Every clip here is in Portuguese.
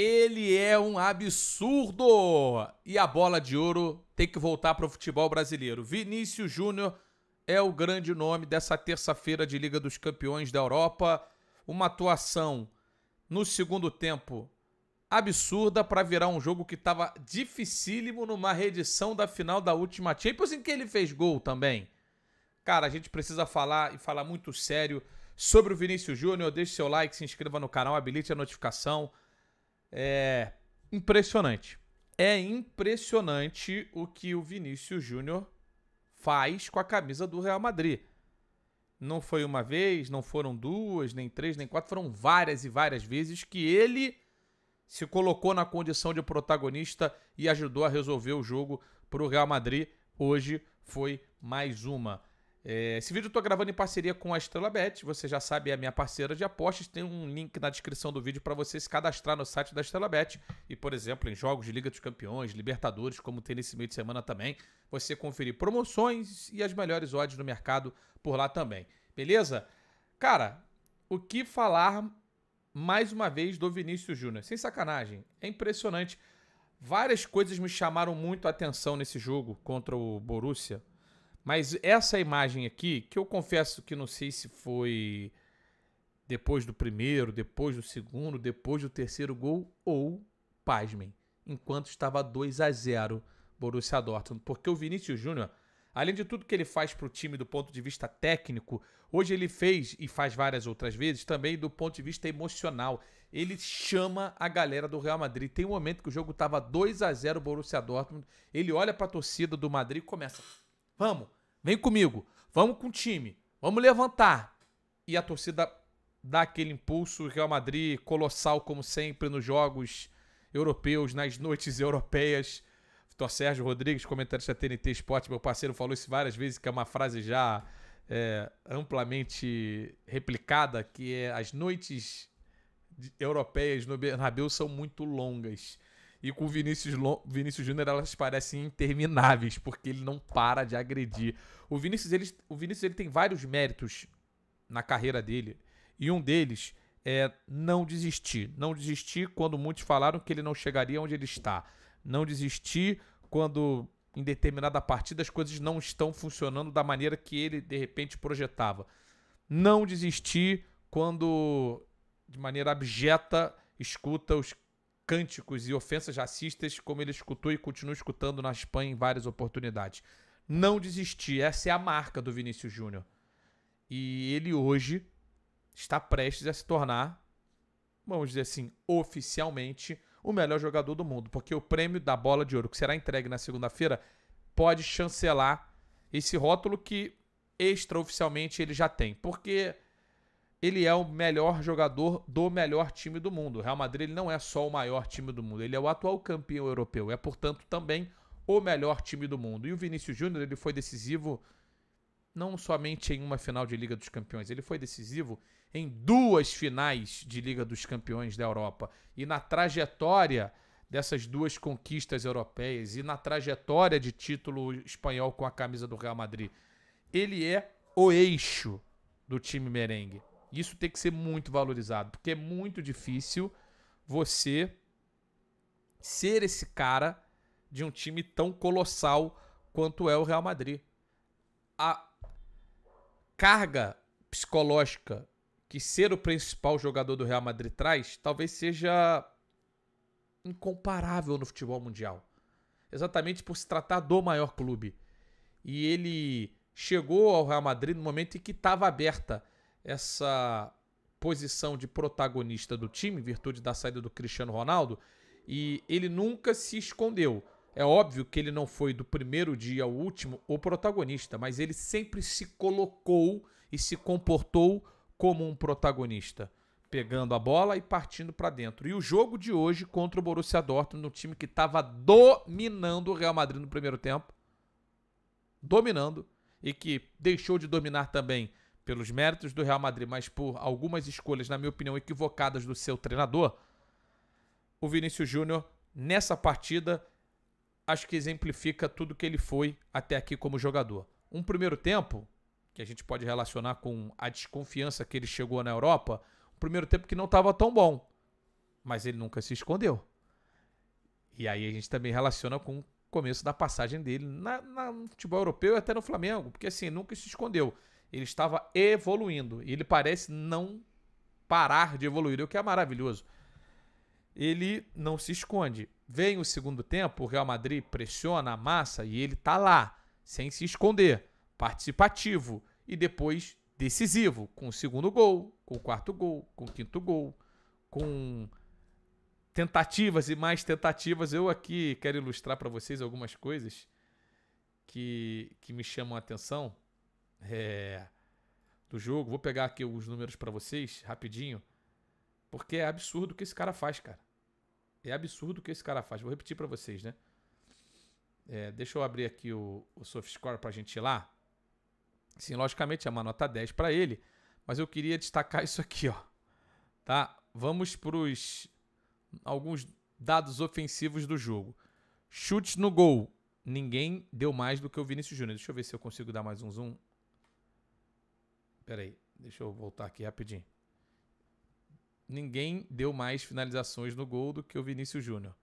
ele é um absurdo. E a bola de ouro tem que voltar para o futebol brasileiro. Vinícius Júnior é o grande nome dessa terça-feira de Liga dos Campeões da Europa. Uma atuação no segundo tempo absurda para virar um jogo que estava dificílimo numa reedição da final da última Champions em que ele fez gol também. Cara, a gente precisa falar e falar muito sério sobre o Vinícius Júnior. Deixe seu like, se inscreva no canal, habilite a notificação. É impressionante. É impressionante o que o Vinícius Júnior faz com a camisa do Real Madrid. Não foi uma vez, não foram duas, nem três, nem quatro, foram várias e várias vezes que ele se colocou na condição de protagonista e ajudou a resolver o jogo para o Real Madrid. Hoje foi mais uma. É, esse vídeo eu estou gravando em parceria com a Estrela Bet, você já sabe, é a minha parceira de apostas. Tem um link na descrição do vídeo para você se cadastrar no site da Estrela Bet. E, por exemplo, em jogos de Liga dos Campeões, Libertadores, como tem nesse meio de semana também, você conferir promoções e as melhores odds no mercado por lá também. Beleza? Cara, o que falar mais uma vez do Vinícius Júnior? Sem sacanagem, é impressionante. Várias coisas me chamaram muito a atenção nesse jogo contra o Borussia, mas essa imagem aqui, que eu confesso que não sei se foi depois do primeiro, depois do segundo, depois do terceiro gol ou, pasmem, enquanto estava 2 a 0 Borussia Dortmund, porque o Vinícius Júnior, além de tudo que ele faz para o time do ponto de vista técnico, hoje ele fez e faz várias outras vezes também do ponto de vista emocional. Ele chama a galera do Real Madrid. Tem um momento que o jogo estava 2 a 0 Borussia Dortmund, ele olha para a torcida do Madrid e começa Vamos, vem comigo, vamos com o time, vamos levantar. E a torcida dá aquele impulso Real Madrid colossal como sempre nos jogos europeus, nas noites europeias. Vitor Sérgio Rodrigues, comentarista da TNT Esporte, meu parceiro, falou isso várias vezes, que é uma frase já é, amplamente replicada, que é as noites europeias no Bernabéu são muito longas. E com o Vinícius, Vinícius Júnior elas parecem intermináveis, porque ele não para de agredir. O Vinícius, ele... o Vinícius ele tem vários méritos na carreira dele. E um deles é não desistir. Não desistir quando muitos falaram que ele não chegaria onde ele está. Não desistir quando em determinada partida as coisas não estão funcionando da maneira que ele de repente projetava. Não desistir quando de maneira abjeta escuta os cânticos e ofensas racistas, como ele escutou e continua escutando na Espanha em várias oportunidades. Não desistir, essa é a marca do Vinícius Júnior. E ele hoje está prestes a se tornar, vamos dizer assim, oficialmente o melhor jogador do mundo, porque o prêmio da bola de ouro que será entregue na segunda-feira pode chancelar esse rótulo que extraoficialmente ele já tem, porque ele é o melhor jogador do melhor time do mundo. O Real Madrid ele não é só o maior time do mundo, ele é o atual campeão europeu, é portanto também o melhor time do mundo. E o Vinícius Júnior ele foi decisivo não somente em uma final de Liga dos Campeões, ele foi decisivo em duas finais de Liga dos Campeões da Europa e na trajetória dessas duas conquistas europeias e na trajetória de título espanhol com a camisa do Real Madrid. Ele é o eixo do time merengue. Isso tem que ser muito valorizado, porque é muito difícil você ser esse cara de um time tão colossal quanto é o Real Madrid. A carga psicológica que ser o principal jogador do Real Madrid traz talvez seja incomparável no futebol mundial. Exatamente por se tratar do maior clube. E ele chegou ao Real Madrid no momento em que estava aberta essa posição de protagonista do time, em virtude da saída do Cristiano Ronaldo, e ele nunca se escondeu. É óbvio que ele não foi do primeiro dia ao último o protagonista, mas ele sempre se colocou e se comportou como um protagonista, pegando a bola e partindo para dentro. E o jogo de hoje contra o Borussia Dortmund, um time que estava dominando o Real Madrid no primeiro tempo, dominando e que deixou de dominar também pelos méritos do Real Madrid, mas por algumas escolhas, na minha opinião, equivocadas do seu treinador, o Vinícius Júnior, nessa partida, acho que exemplifica tudo que ele foi até aqui como jogador. Um primeiro tempo, que a gente pode relacionar com a desconfiança que ele chegou na Europa, um primeiro tempo que não estava tão bom, mas ele nunca se escondeu. E aí a gente também relaciona com o começo da passagem dele na, na, no futebol europeu e até no Flamengo, porque assim, nunca se escondeu ele estava evoluindo. E ele parece não parar de evoluir, o que é maravilhoso. Ele não se esconde. Vem o segundo tempo, o Real Madrid pressiona a massa e ele tá lá, sem se esconder, participativo e depois decisivo, com o segundo gol, com o quarto gol, com o quinto gol, com tentativas e mais tentativas. Eu aqui quero ilustrar para vocês algumas coisas que, que me chamam a atenção é, do jogo. Vou pegar aqui os números para vocês rapidinho, porque é absurdo o que esse cara faz, cara. É absurdo o que esse cara faz. Vou repetir para vocês, né? É, deixa eu abrir aqui o, o SoftScore para a gente ir lá. Sim, logicamente é uma nota 10 para ele, mas eu queria destacar isso aqui, ó. Tá? Vamos para os alguns dados ofensivos do jogo. Chutes no gol. Ninguém deu mais do que o Vinícius Júnior. Deixa eu ver se eu consigo dar mais um zoom. Peraí, deixa eu voltar aqui rapidinho. Ninguém deu mais finalizações no gol do que o Vinícius Júnior.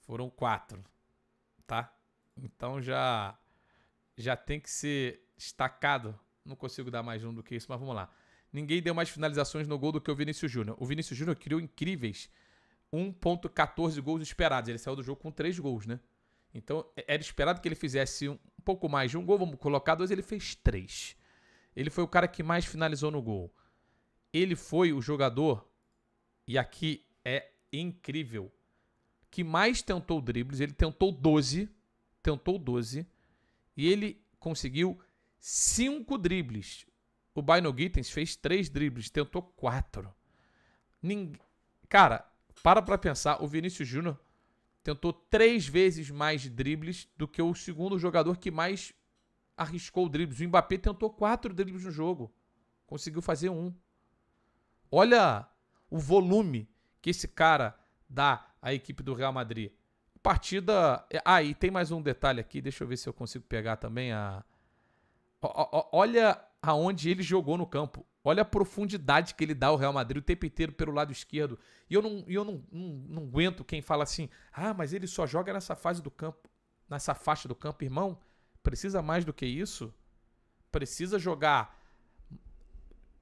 Foram quatro, tá? Então já já tem que ser destacado. Não consigo dar mais um do que isso, mas vamos lá. Ninguém deu mais finalizações no gol do que o Vinícius Júnior. O Vinícius Júnior criou incríveis 1.14 gols esperados. Ele saiu do jogo com 3 gols, né? Então é, era esperado que ele fizesse um pouco mais de um gol, vamos colocar dois, ele fez três. Ele foi o cara que mais finalizou no gol. Ele foi o jogador, e aqui é incrível, que mais tentou dribles. Ele tentou 12, tentou 12, e ele conseguiu 5 dribles. O Bino Gittens fez 3 dribles, tentou 4. Ning... Cara, para pra pensar, o Vinícius Júnior tentou três vezes mais dribles do que o segundo jogador que mais arriscou dribles. O Mbappé tentou quatro dribles no jogo. Conseguiu fazer um. Olha o volume que esse cara dá à equipe do Real Madrid. Partida. É, ah, e tem mais um detalhe aqui. Deixa eu ver se eu consigo pegar também a. Olha aonde ele jogou no campo. Olha a profundidade que ele dá ao Real Madrid o tempo inteiro pelo lado esquerdo. E eu não, eu não, não, não aguento quem fala assim: ah, mas ele só joga nessa fase do campo, nessa faixa do campo, irmão. Precisa mais do que isso? Precisa jogar.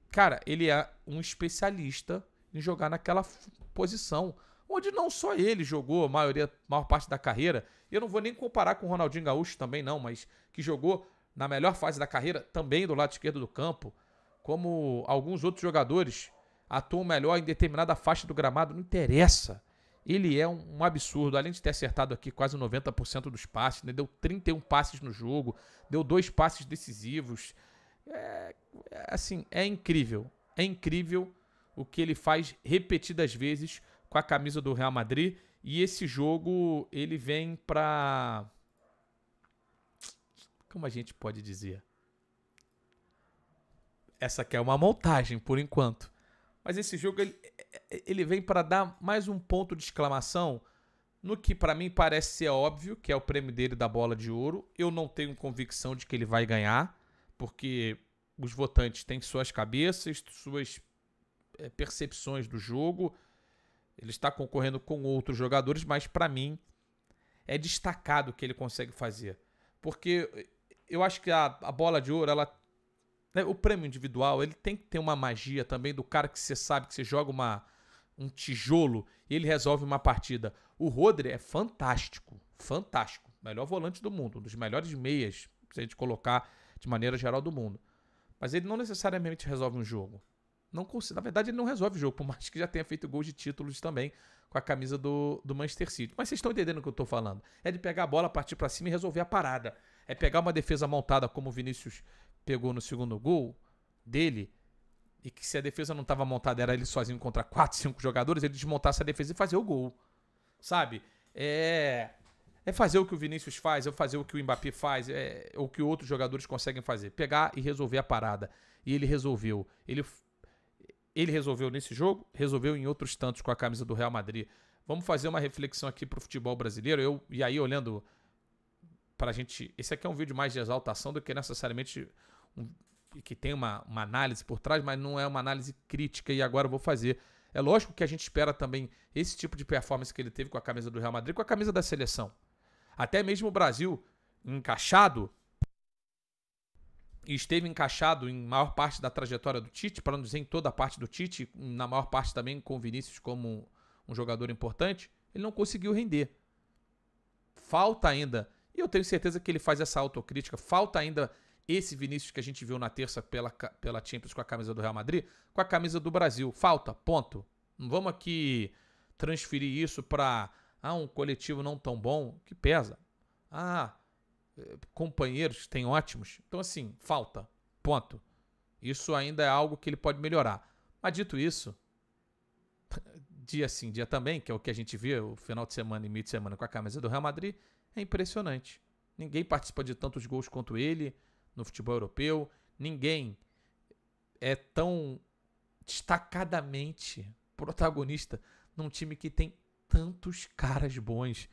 Cara, ele é um especialista em jogar naquela posição onde não só ele jogou a maioria, maior parte da carreira. Eu não vou nem comparar com o Ronaldinho Gaúcho também não, mas que jogou na melhor fase da carreira também do lado esquerdo do campo, como alguns outros jogadores atuam melhor em determinada faixa do gramado, não interessa ele é um, um, absurdo. Além de ter acertado aqui quase 90% dos passes, né? deu 31 passes no jogo, deu dois passes decisivos. É, é, assim, é incrível. É incrível o que ele faz repetidas vezes com a camisa do Real Madrid. E esse jogo, ele vem para. Como a gente pode dizer? Essa aqui é uma montagem, por enquanto. Mas esse jogo, ele, ele vem para dar mais um ponto de exclamação no que para mim parece ser óbvio, que é o prêmio dele da bola de ouro. Eu não tenho convicção de que ele vai ganhar, porque os votantes têm suas cabeças, suas é, percepções do jogo. Ele está concorrendo com outros jogadores, mas para mim é destacado o que ele consegue fazer. Porque eh, eu acho que a, a bola de ouro, ela né, o prêmio individual, ele tem que ter uma magia também do cara que você sabe que você joga uma um tijolo e ele resolve uma partida. O Rodri é fantástico, fantástico. Melhor volante do mundo, um dos melhores meias, se a gente colocar de maneira geral do mundo. Mas ele não necessariamente resolve um jogo. Não consigo, na verdade, ele não resolve o jogo, por mais que já tenha feito gols de títulos também com a camisa do, do Manchester City. Mas vocês estão entendendo o que eu estou falando. É de pegar a bola, partir para cima e resolver a parada. É pegar uma defesa montada como o Vinícius pegou no segundo gol dele e que se a defesa não estava montada, era ele sozinho contra 4, 5 jogadores, ele desmontasse a defesa e fazer o gol. Sabe? É. É fazer o que o Vinícius faz, é fazer o que o Mbappé faz, é, é o que outros jogadores conseguem fazer. Pegar e resolver a parada. E ele resolveu. Ele, ele resolveu nesse jogo, resolveu em outros tantos com a camisa do Real Madrid. Vamos fazer uma reflexão aqui pro futebol brasileiro. Eu, e aí, olhando para a gente. Esse aqui é um vídeo mais de exaltação do que necessariamente um, que tem uma, uma análise por trás, mas não é uma análise crítica e agora eu vou fazer. É lógico que a gente espera também esse tipo de performance que ele teve com a camisa do Real Madrid, com a camisa da seleção. Até mesmo o Brasil encaixado e esteve encaixado em maior parte da trajetória do Tite, para não dizer em toda a parte do Tite, na maior parte também com o Vinícius como um jogador importante, ele não conseguiu render. Falta ainda, e eu tenho certeza que ele faz essa autocrítica, falta ainda esse Vinícius que a gente viu na terça pela, pela Champions com a camisa do Real Madrid, com a camisa do Brasil. Falta, ponto. Não vamos aqui transferir isso para ah, um coletivo não tão bom, que pesa. Ah, eh, companheiros tem ótimos. Então, assim, falta, ponto. Isso ainda é algo que ele pode melhorar. Mas dito isso, dia sim, dia também, que é o que a gente vê o final de semana e meio de semana com a camisa do Real Madrid, é impressionante. Ninguém participa de tantos gols quanto ele no futebol europeu. Ninguém é tão destacadamente protagonista num time que tem tantos caras bons.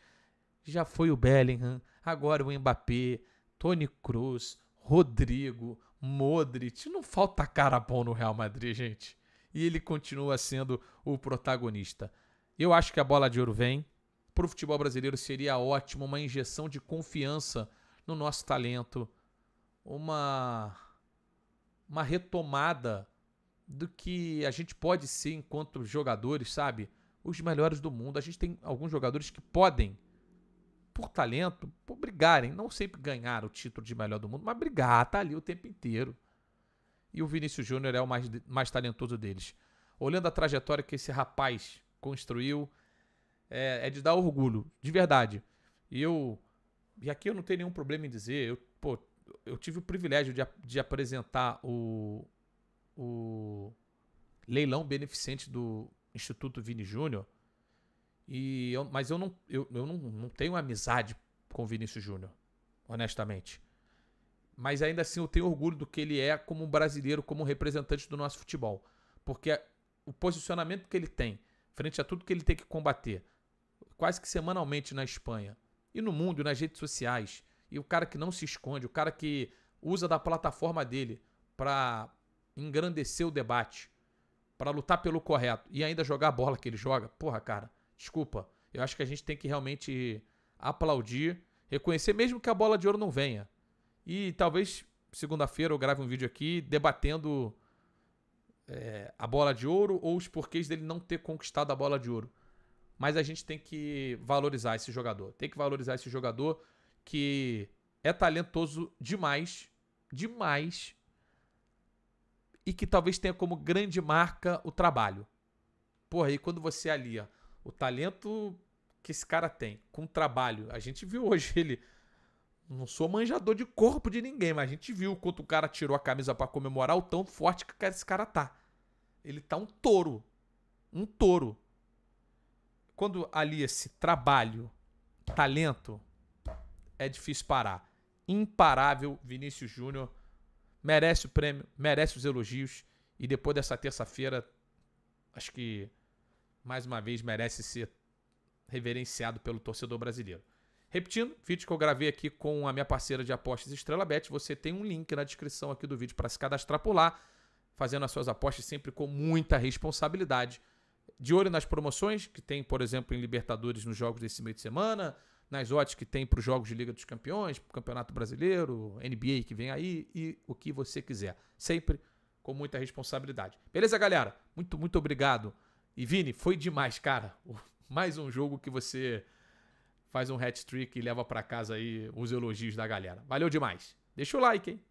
Já foi o Bellingham, agora o Mbappé, Tony Cruz, Rodrigo, Modric. Não falta cara bom no Real Madrid, gente. E ele continua sendo o protagonista. Eu acho que a bola de ouro vem. Para o futebol brasileiro seria ótimo uma injeção de confiança no nosso talento, uma, uma retomada do que a gente pode ser enquanto jogadores, sabe? Os melhores do mundo. A gente tem alguns jogadores que podem, por talento, por brigarem, não sempre ganhar o título de melhor do mundo, mas brigar, tá ali o tempo inteiro. E o Vinícius Júnior é o mais, mais talentoso deles. Olhando a trajetória que esse rapaz construiu, é, é de dar orgulho, de verdade. E eu. E aqui eu não tenho nenhum problema em dizer, eu pô, eu tive o privilégio de, de apresentar o, o leilão beneficente do Instituto Vini Júnior. E eu, mas eu, não, eu, eu não, não tenho amizade com Vinícius Júnior, honestamente. Mas ainda assim eu tenho orgulho do que ele é como brasileiro, como representante do nosso futebol. Porque é, o posicionamento que ele tem, frente a tudo que ele tem que combater, quase que semanalmente na Espanha, e no mundo, nas redes sociais, e o cara que não se esconde, o cara que usa da plataforma dele para engrandecer o debate, para lutar pelo correto e ainda jogar a bola que ele joga, porra, cara, desculpa. Eu acho que a gente tem que realmente aplaudir, reconhecer, mesmo que a bola de ouro não venha. E talvez segunda-feira eu grave um vídeo aqui debatendo é, a bola de ouro ou os porquês dele não ter conquistado a bola de ouro. Mas a gente tem que valorizar esse jogador. Tem que valorizar esse jogador que é talentoso demais, demais, e que talvez tenha como grande marca o trabalho. Porra, aí quando você alia o talento que esse cara tem com o trabalho, a gente viu hoje ele. Não sou manjador de corpo de ninguém, mas a gente viu quanto o cara tirou a camisa para comemorar o tão forte que esse cara tá. Ele tá um touro. Um touro. Quando alia esse trabalho, talento, é difícil parar. Imparável, Vinícius Júnior. Merece o prêmio, merece os elogios. E depois dessa terça-feira, acho que mais uma vez merece ser reverenciado pelo torcedor brasileiro. Repetindo, vídeo que eu gravei aqui com a minha parceira de apostas Estrela Bet, você tem um link na descrição aqui do vídeo para se cadastrar por lá, fazendo as suas apostas sempre com muita responsabilidade. De olho nas promoções que tem, por exemplo, em Libertadores nos jogos desse meio de semana, nas odds que tem para os jogos de Liga dos Campeões, para o Campeonato Brasileiro, NBA que vem aí e o que você quiser. Sempre com muita responsabilidade. Beleza, galera? Muito, muito obrigado. E Vini, foi demais, cara. Mais um jogo que você faz um hat-trick e leva para casa aí os elogios da galera. Valeu demais. Deixa o like, hein?